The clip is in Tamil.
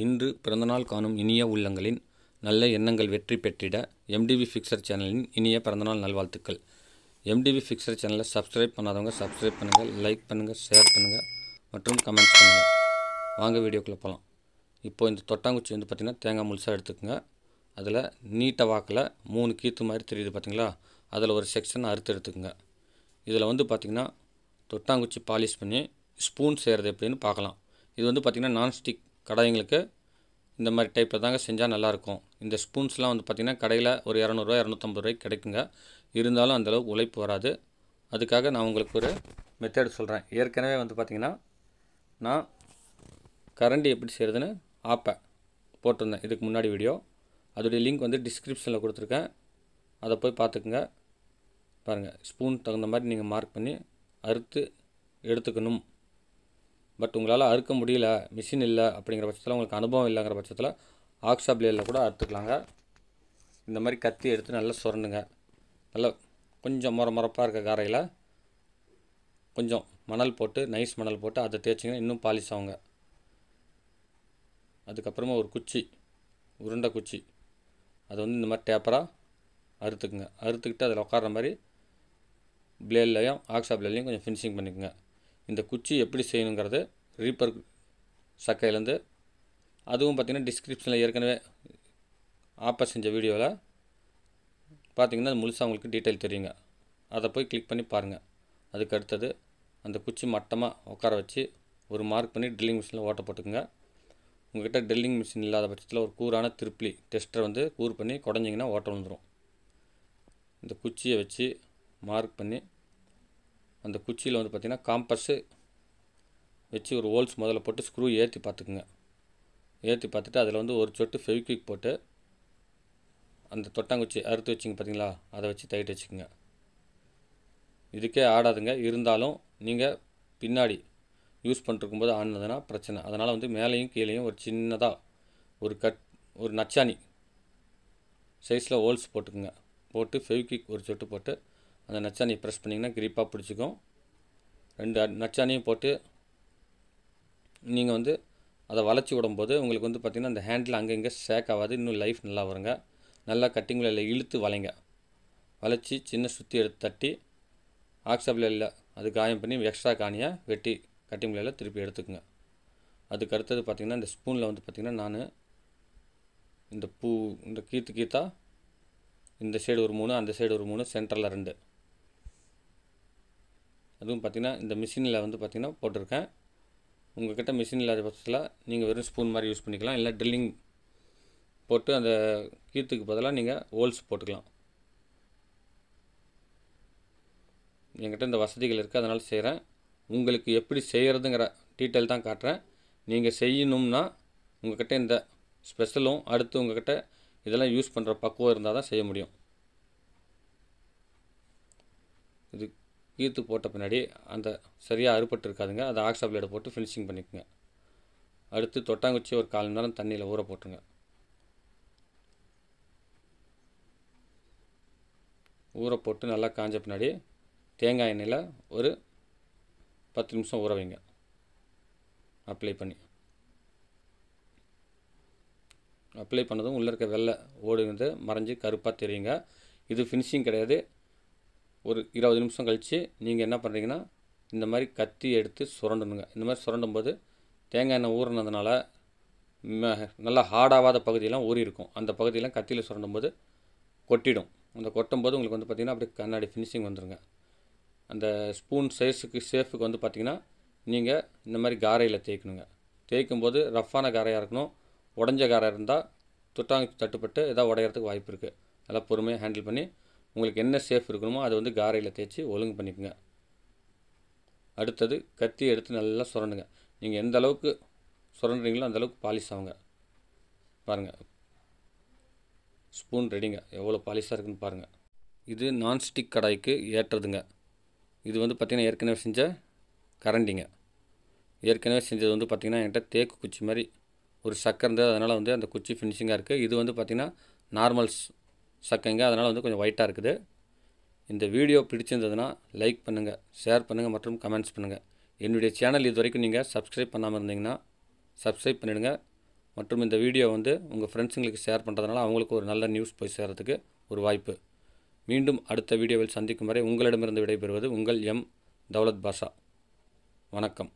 இன்று பிறந்தநாள் காணும் இனிய உள்ளங்களின் நல்ல எண்ணங்கள் வெற்றி பெற்றிட எம்டிவி ஃபிக்சர் சேனலின் இனிய பிறந்தநாள் நல்வாழ்த்துக்கள் எம்டிவி ஃபிக்சர் சேனலை சப்ஸ்கிரைப் பண்ணாதவங்க சப்ஸ்கிரைப் பண்ணுங்கள் லைக் பண்ணுங்கள் ஷேர் பண்ணுங்கள் மற்றும் கமெண்ட்ஸ் பண்ணுங்கள் வாங்க வீடியோக்குள்ளே போகலாம் இப்போது இந்த தொட்டாங்குச்சி வந்து பார்த்திங்கன்னா தேங்காய் முழுசாக எடுத்துக்கோங்க அதில் நீட்டை வாக்கில் மூணு கீத்து மாதிரி தெரியுது பார்த்திங்களா அதில் ஒரு செக்ஷன் அறுத்து எடுத்துக்கோங்க இதில் வந்து பார்த்திங்கன்னா தொட்டாங்குச்சி பாலிஷ் பண்ணி ஸ்பூன் செய்கிறது எப்படின்னு பார்க்கலாம் இது வந்து பார்த்திங்கன்னா நான்ஸ்டிக் கடைங்களுக்கு இந்த மாதிரி டைப்பில் தாங்க செஞ்சால் நல்லாயிருக்கும் இந்த ஸ்பூன்ஸ்லாம் வந்து பார்த்திங்கன்னா கடையில் ஒரு இரநூறுவா இரநூத்தம்பது ரூபாய்க்கு கிடைக்குங்க இருந்தாலும் அந்தளவுக்கு உழைப்பு வராது அதுக்காக நான் உங்களுக்கு ஒரு மெத்தேடு சொல்கிறேன் ஏற்கனவே வந்து பார்த்திங்கன்னா நான் கரண்டி எப்படி செய்கிறதுன்னு ஆப்பை போட்டிருந்தேன் இதுக்கு முன்னாடி வீடியோ அதோடைய லிங்க் வந்து டிஸ்கிரிப்ஷனில் கொடுத்துருக்கேன் அதை போய் பார்த்துக்குங்க பாருங்கள் ஸ்பூன் தகுந்த மாதிரி நீங்கள் மார்க் பண்ணி அறுத்து எடுத்துக்கணும் பட் உங்களால் அறுக்க முடியல மிஷின் இல்லை அப்படிங்கிற பட்சத்தில் உங்களுக்கு அனுபவம் இல்லைங்கிற பட்சத்தில் ஆக்ஷா பிளேடில் கூட அறுத்துக்கலாங்க இந்த மாதிரி கத்தி எடுத்து நல்லா சுரண்டுங்க நல்லா கொஞ்சம் மொர மொரப்பாக இருக்க காரையில் கொஞ்சம் மணல் போட்டு நைஸ் மணல் போட்டு அதை தேய்ச்சிங்கன்னா இன்னும் பாலிஷ் ஆகுங்க அதுக்கப்புறமா ஒரு குச்சி உருண்டை குச்சி அது வந்து இந்த மாதிரி டேப்பராக அறுத்துக்குங்க அறுத்துக்கிட்டு அதில் உட்கார்ற மாதிரி பிளேட்லையும் ஆக்ஷா பிளேட்லையும் கொஞ்சம் ஃபினிஷிங் பண்ணிக்கோங்க இந்த குச்சி எப்படி செய்யணுங்கிறத ரீப்பர் சக்கையிலேருந்து அதுவும் பார்த்திங்கன்னா டிஸ்கிரிப்ஷனில் ஏற்கனவே ஆப்பர் செஞ்ச வீடியோவில் பார்த்திங்கன்னா அது முழுசாக உங்களுக்கு டீட்டெயில் தெரியுங்க அதை போய் கிளிக் பண்ணி பாருங்கள் அதுக்கு அடுத்தது அந்த குச்சி மட்டமாக உட்கார வச்சு ஒரு மார்க் பண்ணி ட்ரில்லிங் மிஷினில் ஓட்ட போட்டுக்குங்க உங்கள்கிட்ட ட்ரில்லிங் மிஷின் இல்லாத பட்சத்தில் ஒரு கூரான திருப்பிலி டெஸ்டரை வந்து கூர் பண்ணி குடஞ்சிங்கன்னா ஓட்ட வந்துடும் இந்த குச்சியை வச்சு மார்க் பண்ணி அந்த குச்சியில் வந்து பார்த்திங்கன்னா காம்பஸ்ஸு வச்சு ஒரு ஹோல்ஸ் முதல்ல போட்டு ஸ்க்ரூ ஏற்றி பார்த்துக்குங்க ஏற்றி பார்த்துட்டு அதில் வந்து ஒரு சொட்டு ஃபெவிக்விக் போட்டு அந்த தொட்டாங்குச்சி அறுத்து வச்சிங்க பார்த்தீங்களா அதை வச்சு தைட்டு வச்சுக்கோங்க இதுக்கே ஆடாதுங்க இருந்தாலும் நீங்கள் பின்னாடி யூஸ் போது ஆனதுன்னா பிரச்சனை அதனால் வந்து மேலேயும் கீழேயும் ஒரு சின்னதாக ஒரு கட் ஒரு நச்சானி சைஸில் ஹோல்ஸ் போட்டுக்குங்க போட்டு ஃபெவிக்விக் ஒரு சொட்டு போட்டு அந்த நச்சானி ப்ரெஸ் பண்ணிங்கன்னா கிரிப்பாக பிடிச்சிக்கும் ரெண்டு நச்சாணியும் போட்டு நீங்கள் வந்து அதை வளைச்சி விடும்போது உங்களுக்கு வந்து பார்த்திங்கன்னா அந்த ஹேண்டில் அங்கங்கே ஷேக் ஆகாது இன்னும் லைஃப் நல்லா வருங்க நல்லா கட்டிங் விலையில் இழுத்து வளைங்க வளைச்சி சின்ன சுற்றி எடுத்து தட்டி ஆக்ஸாப்ல இல்லை அது காயம் பண்ணி எக்ஸ்ட்ரா காணியை வெட்டி கட்டிங் விலையில் திருப்பி எடுத்துக்கோங்க அதுக்கு அடுத்தது பார்த்திங்கன்னா இந்த ஸ்பூனில் வந்து பார்த்திங்கன்னா நான் இந்த பூ இந்த கீத்து கீத்தா இந்த சைடு ஒரு மூணு அந்த சைடு ஒரு மூணு சென்டரில் ரெண்டு அதுவும் பார்த்திங்கன்னா இந்த மிஷினில் வந்து பார்த்திங்கன்னா போட்டிருக்கேன் உங்கள் மிஷின் இல்லாத பட்சத்தில் நீங்கள் வெறும் ஸ்பூன் மாதிரி யூஸ் பண்ணிக்கலாம் இல்லை ட்ரில்லிங் போட்டு அந்த கீத்துக்கு பதிலாக நீங்கள் ஹோல்ஸ் போட்டுக்கலாம் என்கிட்ட இந்த வசதிகள் இருக்குது அதனால் செய்கிறேன் உங்களுக்கு எப்படி செய்கிறதுங்கிற டீட்டெயில் தான் காட்டுறேன் நீங்கள் செய்யணும்னா உங்கள்கிட்ட இந்த ஸ்பெஷலும் அடுத்து உங்கள்கிட்ட இதெல்லாம் யூஸ் பண்ணுற பக்குவம் இருந்தால் தான் செய்ய முடியும் இது கீத்து போட்ட பின்னாடி அந்த சரியாக அறுபட்டு இருக்காதுங்க அதை ஆக்ஸா பிளேடை போட்டு ஃபினிஷிங் பண்ணிக்கோங்க அடுத்து தொட்டாங்குச்சி ஒரு கால் நேரம் தண்ணியில் ஊற போட்டுருங்க ஊற போட்டு நல்லா காஞ்ச பின்னாடி தேங்காய் எண்ணெயில் ஒரு பத்து நிமிஷம் ஊற வைங்க அப்ளை பண்ணி அப்ளை பண்ணதும் உள்ளே இருக்க வெள்ளை ஓடு வந்து மறைஞ்சி கருப்பாக தெரியுங்க இது ஃபினிஷிங் கிடையாது ஒரு இருபது நிமிஷம் கழித்து நீங்கள் என்ன பண்ணுறீங்கன்னா இந்த மாதிரி கத்தி எடுத்து சுரண்டணுங்க இந்த மாதிரி சுரண்டும் போது தேங்காய் எண்ணெய் ஊறினதுனால நல்லா ஹார்டாகாத பகுதியெல்லாம் ஊறி இருக்கும் அந்த பகுதியெல்லாம் கத்தியில் சுரண்டும் போது கொட்டிடும் அந்த கொட்டும் போது உங்களுக்கு வந்து பார்த்திங்கன்னா அப்படியே கண்ணாடி ஃபினிஷிங் வந்துடுங்க அந்த ஸ்பூன் சைஸுக்கு ஷேஃபுக்கு வந்து பார்த்திங்கன்னா நீங்கள் இந்த மாதிரி காரையில் தேய்க்கணுங்க தேய்க்கும் போது ரஃப்பான காரையாக இருக்கணும் உடஞ்ச காராக இருந்தால் துட்டாங்க தட்டுப்பட்டு எதாவது உடையிறதுக்கு வாய்ப்பு இருக்குது நல்லா பொறுமையாக ஹேண்டில் பண்ணி உங்களுக்கு என்ன சேஃப் இருக்கணுமோ அதை வந்து காரையில் தேய்ச்சி ஒழுங்கு பண்ணிக்கோங்க அடுத்தது கத்தி எடுத்து நல்லா சுரண்டுங்க நீங்கள் எந்த அளவுக்கு சுரண்டுறீங்களோ அந்தளவுக்கு பாலிஷ் ஆகுங்க பாருங்கள் ஸ்பூன் ரெடிங்க எவ்வளோ பாலிஷாக இருக்குன்னு பாருங்கள் இது நான்ஸ்டிக் கடாய்க்கு ஏற்றதுங்க இது வந்து பார்த்திங்கன்னா ஏற்கனவே செஞ்ச கரண்டிங்க ஏற்கனவே செஞ்சது வந்து பார்த்திங்கன்னா என்கிட்ட தேக்கு குச்சி மாதிரி ஒரு சக்கர் இருந்தது அதனால் வந்து அந்த குச்சி ஃபினிஷிங்காக இருக்குது இது வந்து பார்த்திங்கன்னா நார்மல்ஸ் சக்கங்க அதனால் வந்து கொஞ்சம் ஒயிட்டாக இருக்குது இந்த வீடியோ பிடிச்சிருந்ததுன்னா லைக் பண்ணுங்கள் ஷேர் பண்ணுங்கள் மற்றும் கமெண்ட்ஸ் பண்ணுங்கள் என்னுடைய சேனல் இது வரைக்கும் நீங்கள் சப்ஸ்கிரைப் பண்ணாமல் இருந்தீங்கன்னா சப்ஸ்கிரைப் பண்ணிவிடுங்க மற்றும் இந்த வீடியோ வந்து உங்கள் ஃப்ரெண்ட்ஸுங்களுக்கு ஷேர் பண்ணுறதுனால அவங்களுக்கு ஒரு நல்ல நியூஸ் போய் சேர்கிறதுக்கு ஒரு வாய்ப்பு மீண்டும் அடுத்த வீடியோவில் சந்திக்கும் வரை உங்களிடமிருந்து விடைபெறுவது உங்கள் எம் தௌலத் பாஷா வணக்கம்